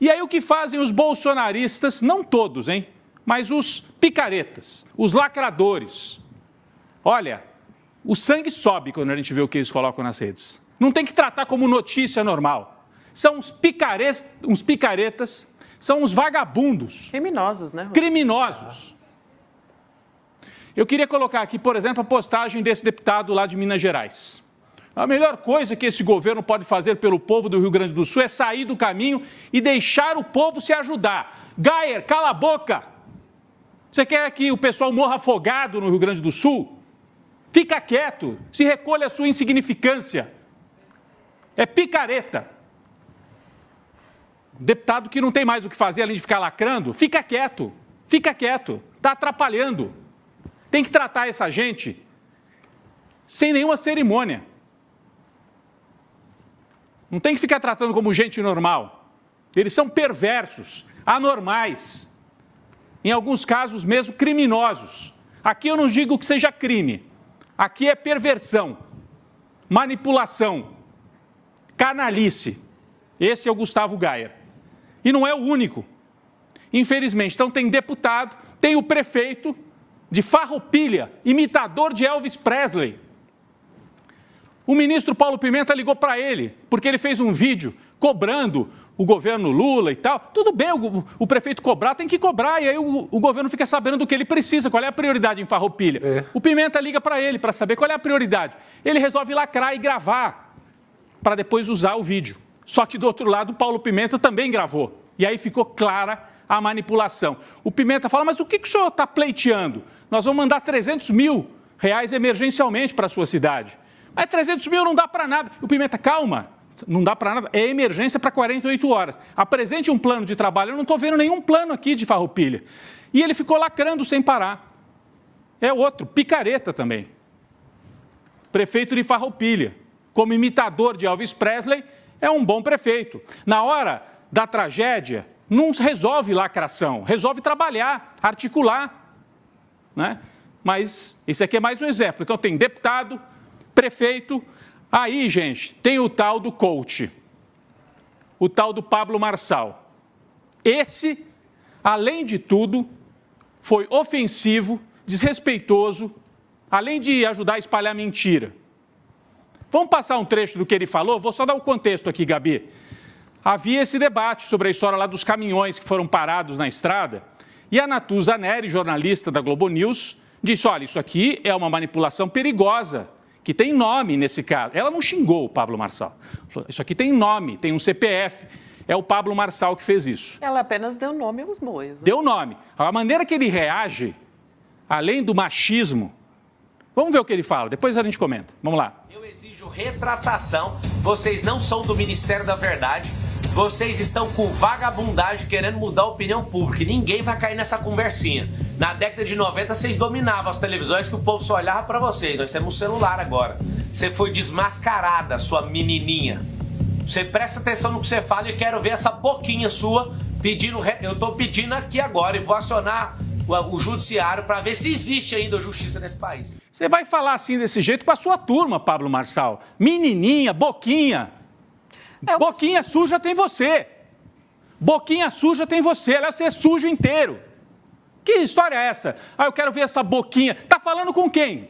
E aí o que fazem os bolsonaristas, não todos, hein? Mas os picaretas, os lacradores. Olha, o sangue sobe quando a gente vê o que eles colocam nas redes. Não tem que tratar como notícia normal. São uns, picaretas, uns picaretas são uns vagabundos. Criminosos, né? Criminosos. Eu queria colocar aqui, por exemplo, a postagem desse deputado lá de Minas Gerais. A melhor coisa que esse governo pode fazer pelo povo do Rio Grande do Sul é sair do caminho e deixar o povo se ajudar. Gayer, cala a boca! Você quer que o pessoal morra afogado no Rio Grande do Sul? Fica quieto, se recolha a sua insignificância. É picareta. Deputado que não tem mais o que fazer além de ficar lacrando, fica quieto, fica quieto, está atrapalhando. Tem que tratar essa gente sem nenhuma cerimônia. Não tem que ficar tratando como gente normal. Eles são perversos, anormais, em alguns casos mesmo criminosos. Aqui eu não digo que seja crime, aqui é perversão, manipulação, canalice. Esse é o Gustavo Gaia. E não é o único, infelizmente. Então tem deputado, tem o prefeito de Farroupilha, imitador de Elvis Presley o ministro Paulo Pimenta ligou para ele, porque ele fez um vídeo cobrando o governo Lula e tal. Tudo bem, o, o prefeito cobrar, tem que cobrar, e aí o, o, governo fica sabendo do que ele precisa, qual é a prioridade em Farroupilha. É. O Pimenta liga para ele para saber qual é a prioridade. Ele resolve lacrar e gravar, para depois usar o vídeo. Só que do outro lado, Paulo Pimenta também gravou. E aí ficou clara a manipulação. O Pimenta fala, mas o que, que o senhor está pleiteando? Nós vamos mandar 300 mil reais emergencialmente para a sua cidade. Mas 300 mil não dá para nada. O Pimenta, calma, não dá para nada. É emergência para 48 horas. Apresente um plano de trabalho. Eu não estou vendo nenhum plano aqui de farroupilha. E ele ficou lacrando sem parar. É outro, picareta também. Prefeito de Farroupilha, como imitador de Elvis Presley, é um bom prefeito. Na hora da tragédia, não resolve lacração, resolve trabalhar, articular. Né? Mas esse aqui é mais um exemplo. Então, tem deputado, Prefeito, aí, gente, tem o tal do coach, o tal do Pablo Marçal. Esse, além de tudo, foi ofensivo, desrespeitoso, além de ajudar a espalhar mentira. Vamos passar um trecho do que ele falou? Vou só dar o um contexto aqui, Gabi. Havia esse debate sobre a história lá dos caminhões que foram parados na estrada. E a Natuza Neri, jornalista da Globo News, disse: olha, isso aqui é uma manipulação perigosa que tem nome nesse caso. Ela não xingou o Pablo Marçal. Isso aqui tem nome, tem um CPF. É o Pablo Marçal que fez isso. Ela apenas deu nome aos bois. Né? Deu nome. A maneira que ele reage, além do machismo, vamos ver o que ele fala, depois a gente comenta. Vamos lá. Eu exijo retratação. Vocês não são do Ministério da Verdade. Vocês estão com vagabundagem querendo mudar a opinião pública. Ninguém vai cair nessa conversinha. Na década de 90 vocês dominavam as televisões que o povo só olhava para vocês. Nós temos um celular agora. Você foi desmascarada, sua menininha. Você presta atenção no que você fala e quero ver essa boquinha sua pedindo. Eu estou pedindo aqui agora e vou acionar o, o judiciário para ver se existe ainda justiça nesse país. Você vai falar assim desse jeito para sua turma, Pablo Marçal. Menininha, boquinha. É, eu... Boquinha suja tem você. Boquinha suja tem você. Ela é sujo inteiro. Que história é essa? Ah, eu quero ver essa boquinha. Está falando com quem?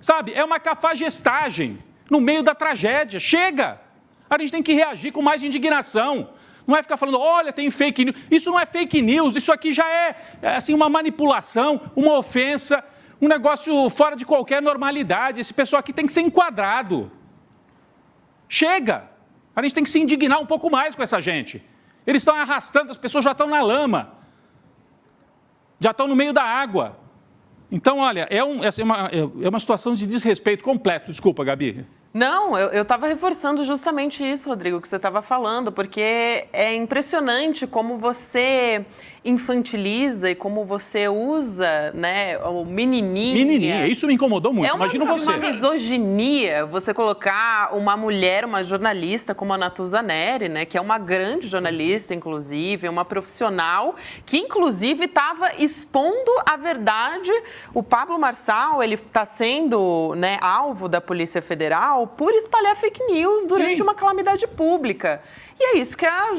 Sabe, é uma cafagestagem no meio da tragédia. Chega! A gente tem que reagir com mais indignação. Não é ficar falando, olha, tem fake news. Isso não é fake news, isso aqui já é, é, assim, uma manipulação, uma ofensa, um negócio fora de qualquer normalidade. Esse pessoal aqui tem que ser enquadrado. Chega! A gente tem que se indignar um pouco mais com essa gente. Eles estão arrastando, as pessoas já estão na lama já estão no meio da água. Então, olha, é, um, é, uma, é, é uma situação de desrespeito completo. Desculpa, Gabi. Não, eu estava reforçando justamente isso, Rodrigo, que você estava falando, porque é impressionante como você infantiliza e como você usa, né, o menininha. Menininha, isso me incomodou muito. É uma, Imagina você. uma misoginia você colocar uma mulher, uma jornalista como a Natuza Neri, né, que é uma grande jornalista, uhum. inclusive, uma profissional que inclusive estava expondo a verdade. O Pablo Marçal, ele está sendo, né, alvo da Polícia Federal por espalhar fake news durante Sim. uma calamidade pública. E é isso que a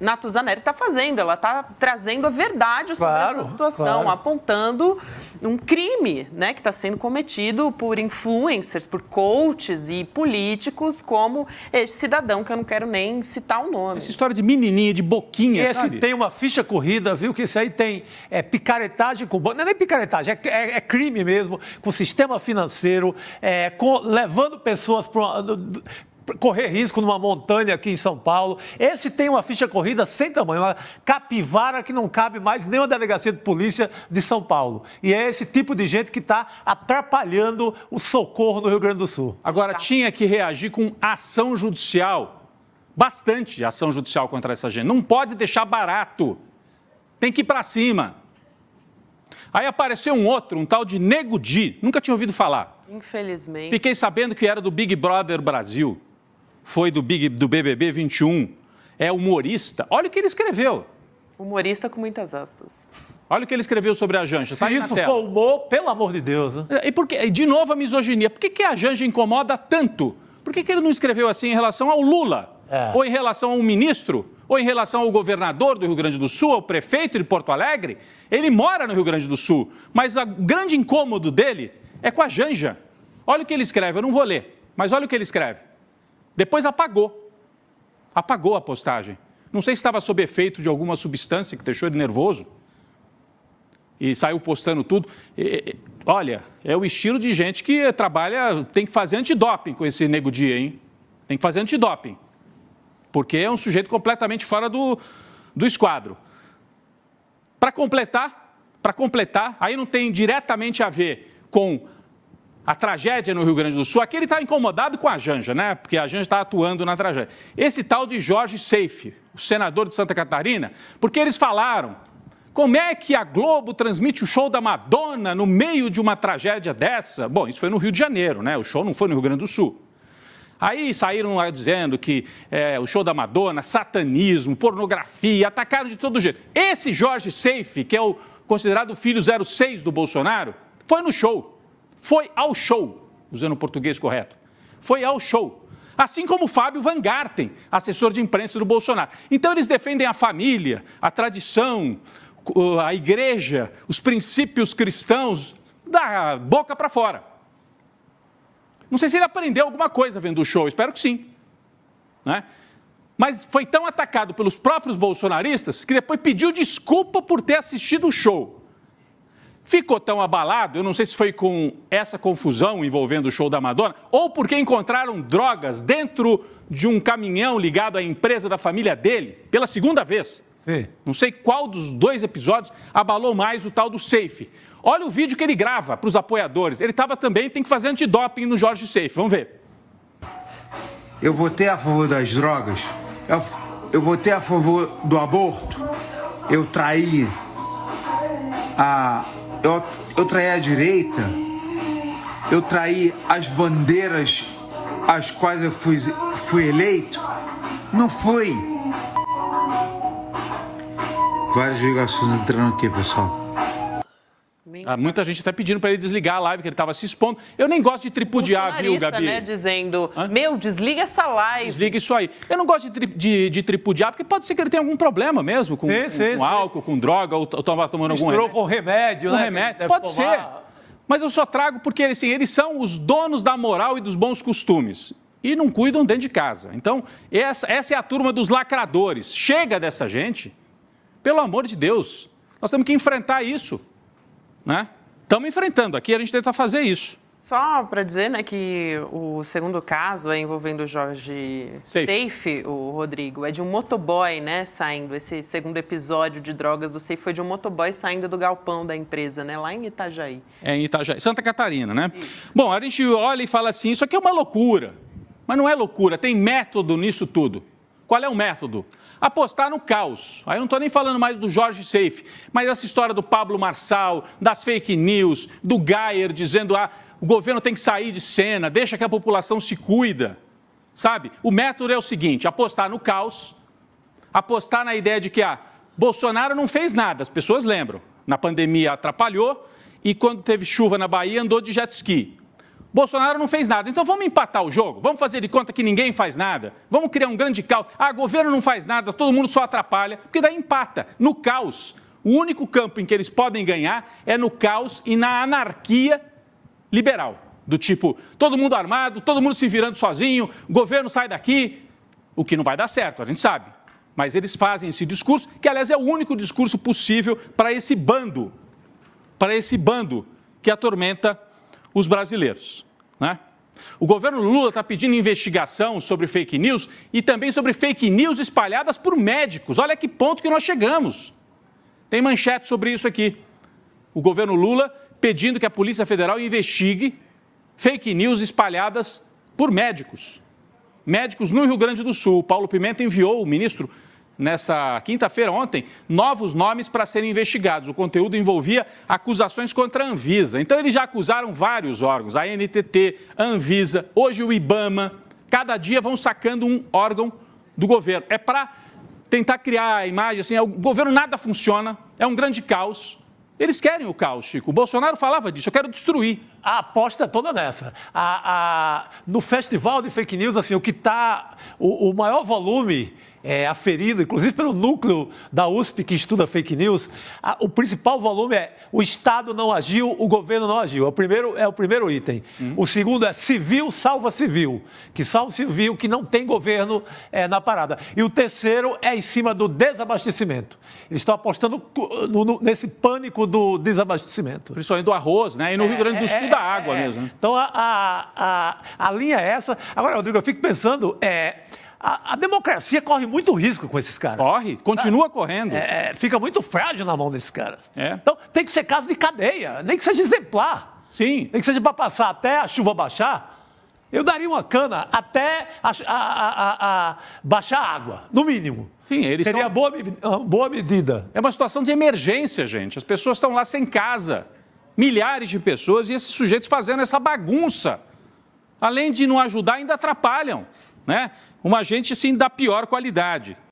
Natuzaneri está fazendo. Ela está trazendo a verdade sobre claro, essa situação, claro. apontando um crime né, que está sendo cometido por influencers, por coaches e políticos, como esse cidadão, que eu não quero nem citar o nome. Essa história de menininha, de boquinha, esse sabe? tem uma ficha corrida, viu? Que esse aí tem é, picaretagem com... Não é nem picaretagem, é, é, é crime mesmo, com sistema financeiro, é, com, levando pessoas para correr risco numa montanha aqui em São Paulo. Esse tem uma ficha corrida sem tamanho, uma capivara que não cabe mais nenhuma delegacia de polícia de São Paulo. E é esse tipo de gente que está atrapalhando o socorro no Rio Grande do Sul. Agora, tá. tinha que reagir com ação judicial. Bastante ação judicial contra essa gente. Não pode deixar barato. Tem que ir para cima. Aí apareceu um outro, um tal de Nego Di. Nunca tinha ouvido falar. Infelizmente. Fiquei sabendo que era do Big Brother Brasil foi do, Big, do BBB 21, é humorista. Olha o que ele escreveu. Humorista com muitas aspas. Olha o que ele escreveu sobre a Janja. Tá Se tá isso for humor, pelo amor de Deus. Né? É, e por que, de novo a misoginia. Por que, que a Janja incomoda tanto? Por que, que ele não escreveu assim em relação ao Lula? É. Ou em relação ao ministro? Ou em relação ao governador do Rio Grande do Sul, ao prefeito de Porto Alegre? Ele mora no Rio Grande do Sul, mas o grande incômodo dele é com a Janja. Olha o que ele escreve, eu não vou ler, mas olha o que ele escreve. Depois apagou. Apagou a postagem. Não sei se estava sob efeito de alguma substância que deixou ele nervoso. E saiu postando tudo. E, olha, é o estilo de gente que trabalha, tem que fazer antidoping com esse nego dia, hein? Tem que fazer antidoping. Porque é um sujeito completamente fora do, do esquadro. Para completar, para completar, aí não tem diretamente a ver com a tragédia no Rio Grande do Sul, aqui ele está incomodado com a Janja, né? Porque a Janja está atuando na tragédia. Esse tal de Jorge Seife, o senador de Santa Catarina, porque eles falaram como é que a Globo transmite o show da Madonna no meio de uma tragédia dessa? Bom, isso foi no Rio de Janeiro, né? O show não foi no Rio Grande do Sul. Aí saíram lá dizendo que é, o show da Madonna, satanismo, pornografia, atacaram de todo jeito. Esse Jorge Seife, que é o considerado filho 06 do Bolsonaro, foi no show. Foi ao show, usando o português correto. Foi ao show assim como Fábio Van Garten, assessor de imprensa do Bolsonaro. Então eles defendem a família, a tradição, a igreja, os princípios cristãos da boca para fora. Não sei se ele aprendeu alguma coisa vendo o show, espero que sim. Né? Mas foi tão atacado pelos próprios bolsonaristas que depois pediu desculpa por ter assistido o show ficou tão abalado, eu não sei se foi com essa confusão envolvendo o show da Madonna, ou porque encontraram drogas dentro de um caminhão ligado à empresa da família dele, pela segunda vez. Sim. Não sei qual dos dois episódios abalou mais o tal do safe. Olha o vídeo que ele grava para os apoiadores. Ele estava também, tem que fazer antidoping no Jorge Safe. Vamos ver. Eu votei a favor das drogas. Eu, eu votei a favor do aborto. Eu traí a, eu, eu traí a direita, eu traí as bandeiras às quais eu fui, fui eleito? Não fui. Várias ligações entrando aqui, pessoal. Ah, muita gente está pedindo para ele desligar a live, que ele estava se expondo. Eu nem gosto de tripudiar, viu, Gabi? né, dizendo, Hã? meu, desliga essa live. Desliga isso aí. Eu não gosto de, tri de, de, tripudiar, porque pode ser que ele tenha algum problema mesmo, com, sim, com, sim, álcool, com droga, ou estava tomando Misturou algum... Misturou com remédio, com né? remédio, pode tomar. ser. Mas eu só trago porque assim, eles são os donos da moral e dos bons costumes e não cuidam dentro de casa. Então, essa, essa, é a turma dos lacradores. Chega dessa gente. Pelo amor de Deus, nós temos que enfrentar isso né? Estamos enfrentando aqui, a gente tenta fazer isso. Só para dizer né, que o segundo caso é envolvendo o Jorge Safe. Safe. o Rodrigo, é de um motoboy né, saindo. Esse segundo episódio de drogas do Safe foi de um motoboy saindo do galpão da empresa, né, lá em Itajaí. É, em Itajaí, Santa Catarina, né? Bom, a gente olha e fala assim: isso aqui é uma loucura. Mas não é loucura, tem método nisso tudo. Qual é o método? apostar no caos. Aí eu não estou nem falando mais do Jorge Seife, mas essa história do Pablo Marçal, das fake news, do Geyer dizendo ah, o governo tem que sair de cena, deixa que a população se cuida. Sabe? O método é o seguinte: apostar no caos, apostar na ideia de que ah, Bolsonaro não fez nada, as pessoas lembram. Na pandemia atrapalhou e quando teve chuva na Bahia andou de jet ski. Bolsonaro não fez nada. Então vamos empatar o jogo, vamos fazer de conta que ninguém faz nada, vamos criar um grande caos. Ah, governo não faz nada, todo mundo só atrapalha, porque daí empata. No caos, o único campo em que eles podem ganhar é no caos e na anarquia liberal. Do tipo, todo mundo armado, todo mundo se virando sozinho, governo sai daqui, o que não vai dar certo, a gente sabe. Mas eles fazem esse discurso, que aliás é o único discurso possível para esse bando, para esse bando que atormenta os brasileiros. Né? O governo Lula está pedindo investigação sobre fake news e também sobre fake news espalhadas por médicos. Olha que ponto que nós chegamos. Tem manchete sobre isso aqui. O governo Lula pedindo que a Polícia Federal investigue fake news espalhadas por médicos. Médicos no Rio Grande do Sul. Paulo Pimenta enviou o ministro nessa quinta-feira, ontem, novos nomes para serem investigados. O conteúdo envolvia acusações contra a Anvisa. Então, eles já acusaram vários órgãos, a NTT, a Anvisa, hoje o IBAMA. Cada dia vão sacando um órgão do governo. É para tentar criar a imagem assim: é o governo nada funciona, é um grande caos. Eles querem o caos, Chico. O Bolsonaro falava disso, eu quero destruir a aposta é toda nessa. A, a, no festival de fake news, assim, o que está. O, o, maior volume é, aferido, inclusive pelo núcleo da USP que estuda fake news, a, o principal volume é o Estado não agiu, o governo não agiu. É o primeiro, é o primeiro item. Uhum. O segundo é civil salva civil, que salva civil que não tem governo é, na parada. E o terceiro é em cima do desabastecimento. Eles estão apostando uh, no, no, nesse pânico do desabastecimento. Principalmente do arroz, né? E no é, Rio Grande do é, Sul, é, da água é. mesmo. Né? Então, a, a, a, a linha é essa. Agora, Rodrigo, eu fico pensando... É, a, a, democracia corre muito risco com esses caras. Corre, continua correndo. É, é fica muito frágil na mão desses caras. É. Então tem que ser caso de cadeia, nem que seja exemplar. Sim. Nem que seja para passar até a chuva baixar. Eu daria uma cana até a, a, a baixar a água, no mínimo. Sim, eles Seria estão... boa, ah, boa medida. É uma situação de emergência, gente. As pessoas estão lá sem casa milhares de pessoas e esses sujeitos fazendo essa bagunça. Além de não ajudar, ainda atrapalham, né? Uma gente assim da pior qualidade.